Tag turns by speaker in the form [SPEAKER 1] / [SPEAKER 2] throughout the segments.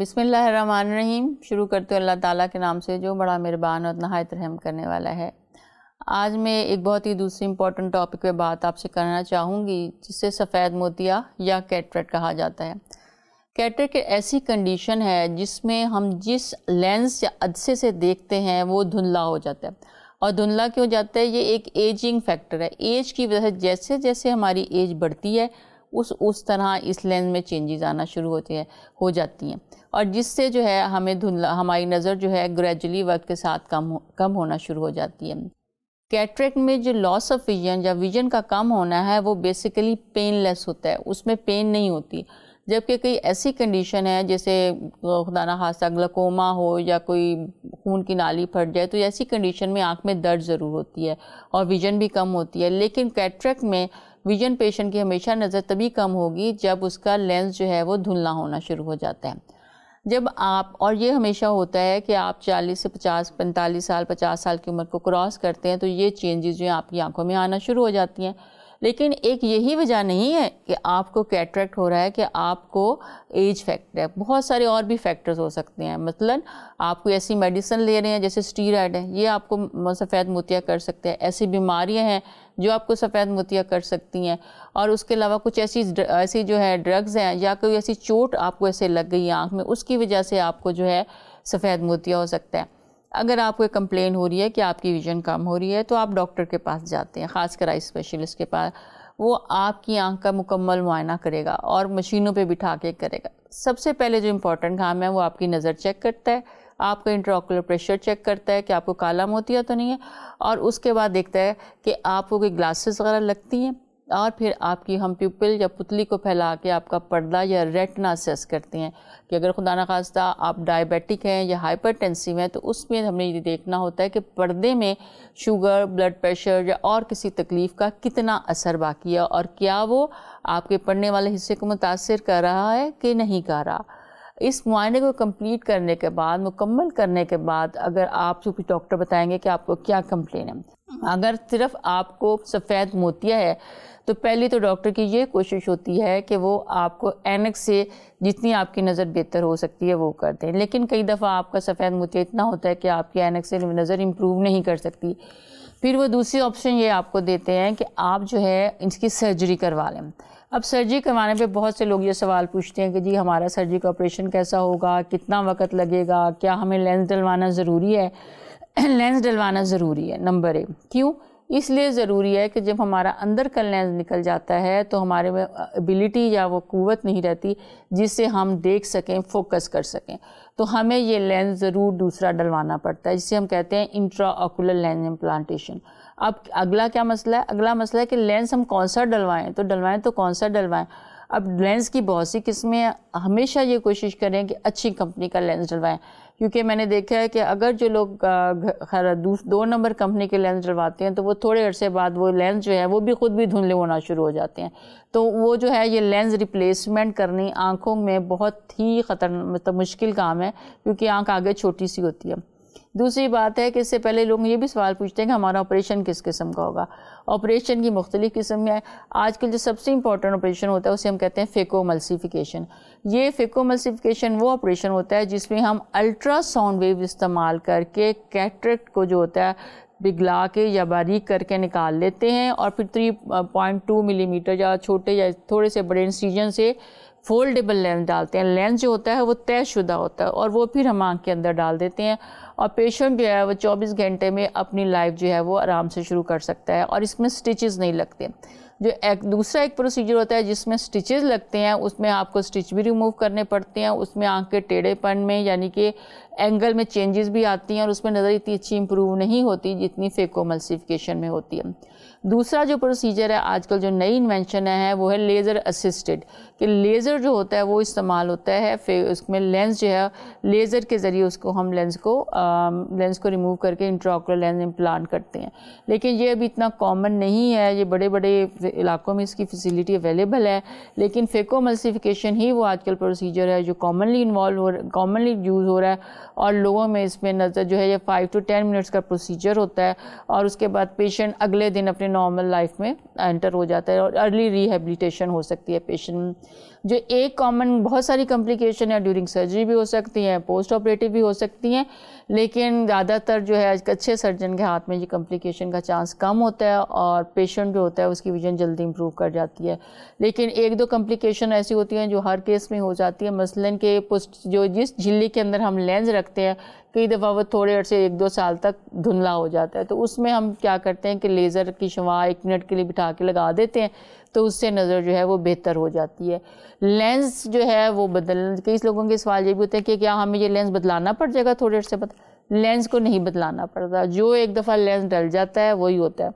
[SPEAKER 1] रहीम शुरू करते अल्लाह ताला के नाम से जो बड़ा मेहरबान और नहायत रहम करने वाला है आज मैं एक बहुत ही दूसरी इम्पोर्टेंट टॉपिक पे बात आपसे करना चाहूँगी जिसे सफ़ेद मोतिया या कैटरेट कहा जाता है कैटरेट एक ऐसी कंडीशन है जिसमें हम जिस लेंस या अदसे से देखते हैं वो धुंधला हो जाता है और धुंधला क्यों जाता है ये एक एजिंग फैक्टर है एज की वजह से जैसे जैसे हमारी एज बढ़ती है उस उस तरह इस लेंस में चेंजेस आना शुरू होते हैं हो जाती हैं और जिससे जो है हमें धुंधला हमारी नज़र जो है ग्रेजुअली वक्त के साथ कम हो, कम होना शुरू हो जाती है कैटरेक्ट में जो लॉस ऑफ विजन या विजन का कम होना है वो बेसिकली पेनलेस होता है उसमें पेन नहीं होती जबकि कई ऐसी कंडीशन है जैसे खुदा ना खासा ग्लकोमा हो या कोई खून की नाली फट जाए तो ऐसी कंडीशन में आँख में दर्द ज़रूर होती है और विजन भी कम होती है लेकिन कैटरेक्ट में विजन पेशेंट की हमेशा नज़र तभी कम होगी जब उसका लेंस जो है वो धुलना होना शुरू हो जाता है जब आप और ये हमेशा होता है कि आप 40 से 50, 45 साल 50 साल की उम्र को क्रॉस करते हैं तो ये चेंजेस जो हैं आपकी आंखों में आना शुरू हो जाती हैं लेकिन एक यही वजह नहीं है कि आपको कैट्रैक्ट हो रहा है कि आपको एज फैक्टर है बहुत सारे और भी फैक्टर्स हो सकते हैं मतलब आप कोई ऐसी मेडिसिन ले रहे हैं जैसे स्टीराइड है ये आपको सफ़ेद मोतिया कर सकते हैं ऐसी बीमारियां हैं जो आपको सफ़ेद मोतिया कर सकती हैं और उसके अलावा कुछ ऐसी ऐसी जो है ड्रग्स हैं या कोई ऐसी चोट आपको ऐसे लग गई है आँख में उसकी वजह से आपको जो है सफ़ेद मोतिया हो सकता है अगर आपको कंप्लेन हो रही है कि आपकी विज़न कम हो रही है तो आप डॉक्टर के पास जाते हैं ख़ासकर आई स्पेशलिस्ट के पास वो आपकी आंख का मुकम्मल मुआयना करेगा और मशीनों पे बिठा के करेगा सबसे पहले जो इम्पोर्टेंट काम है वो आपकी नज़र चेक करता है आपका इंट्राकुलर प्रेशर चेक करता है कि आपको काला मोतिया तो नहीं है और उसके बाद देखता है कि आपको कोई ग्लासेस वगैरह लगती हैं और फिर आपकी हम पिपल या पुतली को फैला के आपका पर्दा या रेटना सेस करते हैं कि अगर खुदा न खास्ता आप डायबिटिक हैं या हाइपरटेंसिव हैं तो उसमें हमें ये देखना होता है कि पर्दे में शुगर ब्लड प्रेशर या और किसी तकलीफ़ का कितना असर बाकी है और क्या वो आपके पढ़ने वाले हिस्से को मुतासर कर रहा है कि नहीं कर रहा इस मुआयने को कम्प्लीट करने के बाद मुकम्मल करने के बाद अगर आप कुछ डॉक्टर बताएंगे कि आपको क्या कंप्लेन है अगर सिर्फ आपको सफ़ेद मोतिया है तो पहली तो डॉक्टर की ये कोशिश होती है कि वो आपको एनक से जितनी आपकी नज़र बेहतर हो सकती है वो कर दें लेकिन कई दफ़ा आपका सफ़ेद मोतिया इतना होता है कि आपकी एनक से नज़र इम्प्रूव नहीं कर सकती फिर वो दूसरी ऑप्शन ये आपको देते हैं कि आप जो है इसकी सर्जरी करवा लें अब सर्जरी करवाने पे बहुत से लोग ये सवाल पूछते हैं कि जी हमारा सर्जरी का ऑपरेशन कैसा होगा कितना वक्त लगेगा क्या हमें लेंस डलवाना ज़रूरी है लेंस डलवाना ज़रूरी है नंबर एक क्यों इसलिए ज़रूरी है कि जब हमारा अंदर का लेंस निकल जाता है तो हमारे में एबिलिटी या वो कुवत नहीं रहती जिससे हम देख सकें फोकस कर सकें तो हमें ये लेंस ज़रूर दूसरा डलवाना पड़ता है जिसे हम कहते हैं इंट्रा ऑकुलर लेंस इम्प्लांटेशन अब अगला क्या मसला है अगला मसला है कि लेंस हम कौन सा डलवाएँ तो डलवाएँ तो कौन सा डलवाएँ अब लेंस की बहुत सी किस्में हमेशा ये कोशिश करें कि अच्छी कंपनी का लेंस डलवाएं क्योंकि मैंने देखा है कि अगर जो लोग खैर दो नंबर कंपनी के लेंस डलवाते हैं तो वो थोड़े अरसे बाद वो लेंस जो है वो भी ख़ुद भी धुंधले होना शुरू हो जाते हैं तो वो जो है ये लेंस रिप्लेसमेंट करनी आँखों में बहुत ही खतरनाक मतलब मुश्किल काम है क्योंकि आँख आगे छोटी सी होती है दूसरी बात है कि इससे पहले लोग ये भी सवाल पूछते हैं कि हमारा ऑपरेशन किस किस्म का होगा ऑपरेशन की मुख्तलिफ़ किस्म है आजकल जो सबसे इंपॉर्टेंट ऑपरेशन होता है उसे हम कहते हैं फेको मल्सीफिकेशन ये फेको मल्सीफिकेशन वो ऑपरेशन होता है जिसमें हम अल्ट्रासाउंड वेव इस्तेमाल करके कैटरेक्ट को जो होता है बिगला के या बारीक करके निकाल लेते हैं और फिर थ्री पॉइंट टू मिलीमीटर या छोटे या थोड़े से बड़े इंसीजन से फोल्डेबल लेंस डालते हैं लेंस जो होता है वो तयशुदा होता है और वो फिर हम आँख के अंदर डाल देते हैं और पेशेंट जो है वो 24 घंटे में अपनी लाइफ जो है वो आराम से शुरू कर सकता है और इसमें स्टिचेस नहीं लगते जो एक दूसरा एक प्रोसीजर होता है जिसमें स्टिचेज लगते हैं उसमें आपको स्टिच भी रिमूव करने पड़ते हैं उसमें आँख के टेढ़ेपन में यानी कि एंगल में चेंजेस भी आती हैं और उसमें नज़र इतनी अच्छी इंप्रूव नहीं होती जितनी फेकोमल्सिफिकेशन में होती है दूसरा जो प्रोसीजर है आजकल जो नई इन्वेंशन है वो है लेज़र असिस्टेड कि लेज़र जो होता है वो इस्तेमाल होता है फिर उसमें लेंस जो है लेज़र के ज़रिए उसको हम लेंस को आ, लेंस को रिमूव करके इंट्राकुलर लेंस इम्प्लान करते हैं लेकिन ये अभी इतना कॉमन नहीं है ये बड़े बड़े इलाकों में इसकी फैसिलिटी अवेलेबल है लेकिन फेको मल्सिफिकेशन ही वो आजकल प्रोसीजर है जो कॉमनली इन्वॉल्व हो रहा कॉमनली यूज़ हो रहा है और लोगों में इसमें नज़र जो है ये फ़ाइव टू टेन मिनट्स का प्रोसीजर होता है और उसके बाद पेशेंट अगले दिन अपने नॉर्मल लाइफ में एंटर हो जाता है और अर्ली रिहेबलीटेशन हो सकती है पेशेंट जो एक कॉमन बहुत सारी कॉम्प्लिकेशन है ड्यूरिंग सर्जरी भी हो सकती हैं पोस्ट ऑपरेटिव भी हो सकती हैं लेकिन ज़्यादातर जो है अच्छे सर्जन के हाथ में ये कॉम्प्लिकेशन का चांस कम होता है और पेशेंट जो होता है उसकी विजन जल्दी इंप्रूव कर जाती है लेकिन एक दो कॉम्प्लिकेशन ऐसी होती हैं जो हर केस में हो जाती है मसलन के पुस्ट जो जिस झिल्ली के अंदर हम लेंस रखते हैं कई दफ़ा वो थोड़े अरसे एक दो साल तक धुंधला हो जाता है तो उसमें हम क्या करते हैं कि लेज़र की शवा एक मिनट के लिए बिठा के लगा देते हैं तो उससे नज़र जो है वो बेहतर हो जाती है लेंस जो है वो बदल कई लोगों के सवाल ये भी होते हैं कि क्या हमें ये लेंस बदलाना पड़ जाएगा थोड़े अरसे बाद लेंस को नहीं बदलाना पड़ता जो एक दफ़ा लेंस डल जाता है वही होता है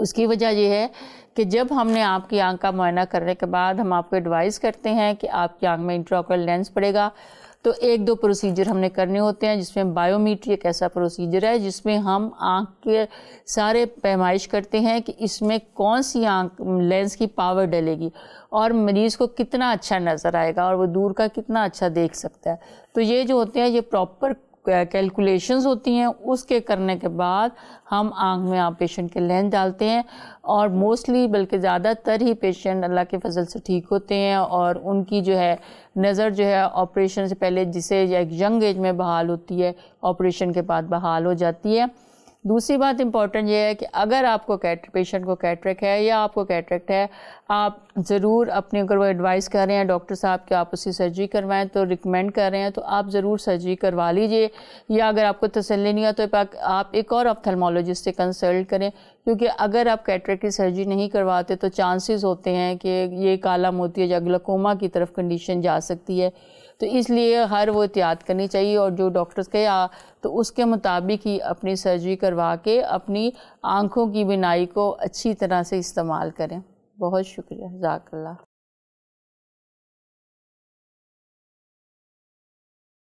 [SPEAKER 1] उसकी वजह यह है कि जब हमने आपकी आंख का मुआयना करने के बाद हम आपको एडवाइस करते हैं कि आपकी आंख में इंट्रोकल लेंस पड़ेगा तो एक दो प्रोसीजर हमने करने होते हैं जिसमें बायोमीट्री एक ऐसा प्रोसीजर है जिसमें हम आँख के सारे पैमाइश करते हैं कि इसमें कौन सी आँख लेंस की पावर डलेगी और मरीज़ को कितना अच्छा नज़र आएगा और वो दूर का कितना अच्छा देख सकता है तो ये जो होते हैं ये प्रॉपर कैलकुलेशंस होती हैं उसके करने के बाद हम आँख में आप पेशेंट के लेंस डालते हैं और मोस्टली बल्कि ज़्यादातर ही पेशेंट अल्लाह के फजल से ठीक होते हैं और उनकी जो है नज़र जो है ऑपरेशन से पहले जिसे एक यंग एज में बहाल होती है ऑपरेशन के बाद बहाल हो जाती है दूसरी बात इम्पॉर्टेंट ये है कि अगर आपको कैट पेशेंट को कैटरेक है या आपको कैटरेक्ट है आप ज़रूर अपने अगर वो एडवाइस कर रहे हैं डॉक्टर साहब कि आप उसकी सर्जरी करवाएं तो रिकमेंड कर रहे हैं तो आप ज़रूर सर्जरी करवा लीजिए या अगर आपको तसली नहीं है तो आप एक और ऑप्थलमोलॉजिस्ट से कंसल्ट करें क्योंकि अगर आप कैटरेक की सर्जरी नहीं करवाते तो चांसेस होते हैं कि ये काला मोती या ग्लकोमा की तरफ कंडीशन जा सकती है तो इसलिए हर वो एहतियात करनी चाहिए और जो डॉक्टर्स कहे आ, तो उसके मुताबिक ही अपनी सर्जरी करवा के अपनी आँखों की बिनाई को अच्छी तरह से इस्तेमाल करें बहुत शुक्रिया जजाकल्ला